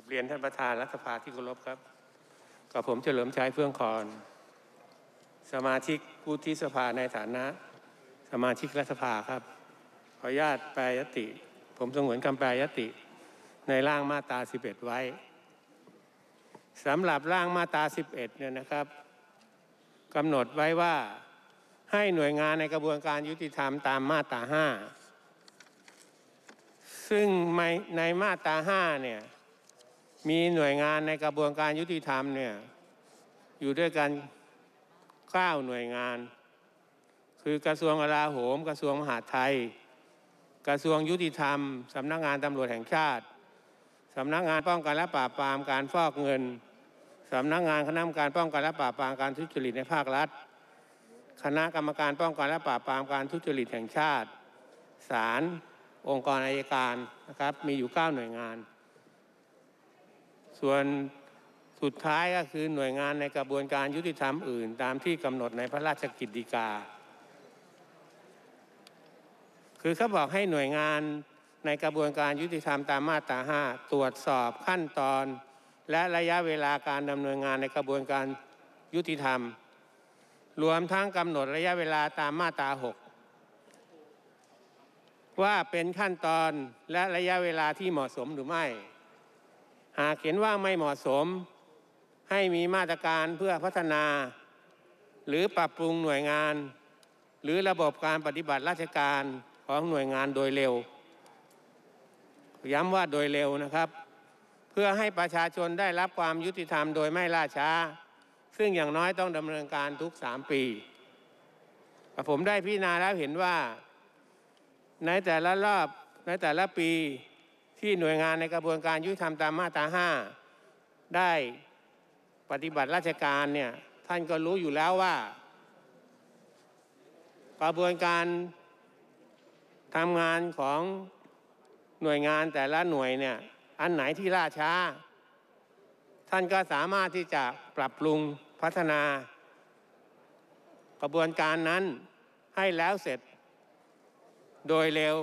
รับเรียนท่านประธานรัฐสภาที่เคารพครับกับผมเฉลิมชัยเฟื่องคอนสมาชิกผู้ที่สภาในฐานะ สมาชิกรัฐสภาครับขออนุญาตแปลยติ ผมสงวนคำแปลยติในร่างมาตรา11 ไว้สำหรับร่างมาตรา11เนี่ยนะครับกำหนดไว้ว่าให้หน่วยงานในกระบวนการยุติธรรมตามมาตรา5ซึ่งในมาตรา5เนี่ยมีหน่วยงานในกระบวนการยุติธรรมเนี่ยอยู่ด้วยกันเก้าหน่วยงาน คือกระทรวงอลาโหม กระทรวงมหาดไทย กระทรวงยุติธรรมสำนักงงานตำรวจแห่งชาติสำนักงานป้องกันและปราบปรามการฟอกเงินสำนักงานคณะกรรมการป้องกันและปราบปรามการทุจริตในภาครัฐ คณะกรรมการป้องกันและปราบปรามการทุจริตแห่งชาติศาลองค์กรอายการ นะครับมีอยู่9หน่วยงานส่วนสุดท้ายก็คือหน่วยงานในกระบวนการยุติธรรมอื่น ตามที่กำหนดในพระราชกิจฎีกา คือเขาบอกให้หน่วยงานในกระบวนการยุติธรรมตามมาตรา5ตรวจสอบขั้นตอนและระยะเวลาการดำเนินงานในกระบวนการยุติธรรม รวมทั้งกำหนดระยะเวลาตามมาตรา6 ว่าเป็นขั้นตอนและระยะเวลาที่เหมาะสมหรือไม่หากเห็นว่าไม่เหมาะสมให้มีมาตรการเพื่อพัฒนา หรือปรับปรุงหน่วยงาน หรือระบบการปฏิบัติราชการของหน่วยงานโดยเร็ว ย้ำว่าโดยเร็วนะครับ เพื่อให้ประชาชนได้รับความยุติธรรมโดยไม่ล่าช้า ซึ่งอย่างน้อยต้องดำเนินการทุกสามปี ผมได้พิจารณาแล้วเห็นว่าในแต่ละรอบในแต่ละปีที่หน่วยงานในกระบวนการยุติธรรมตามมาตรา5ได้ปฏิบัติราชการเนี่ยท่านก็รู้อยู่แล้วว่ากระบวนการทำงานของหน่วยงานแต่ละหน่วยเนี่ยอันไหนที่ล่าช้า ท่านก็สามารถที่จะปรับปรุงพัฒนากระบวนการนั้นให้แล้วเสร็จโดยเร็ว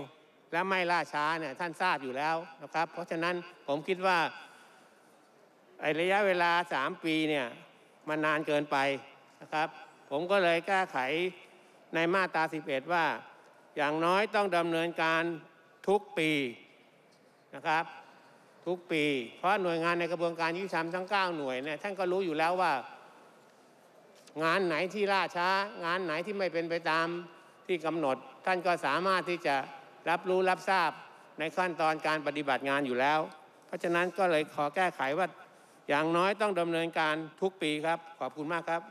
และไม่ล่าช้าเนี่ยท่าน ทราบอยู่แล้วนะครับ เพราะฉะนั้นผมคิดว่าอระยะเวลา3ปีเนี่ยมันนานเกินไปนะครับ ผมก็เลยกล้าไขในมาตรา11ว่า อย่างน้อยต้องดำเนินการทุกปีนะครับ ทุกปี เพราะหน่วยงานในกระบวนการยุติธรรมทั้ง 9 หน่วยเนี่ยท่านก็รู้อยู่แล้วว่า งานไหนที่ล่าช้า งานไหนที่ไม่เป็นไปตามที่กำหนด ท่านก็สามารถที่จะรับรู้รับทราบในขั้นตอนการปฏิบัติงานอยู่แล้ว เพราะฉะนั้นก็เลยขอแก้ไขว่าอย่างน้อยต้องดำเนินการทุกปีครับ ขอบคุณมากครับ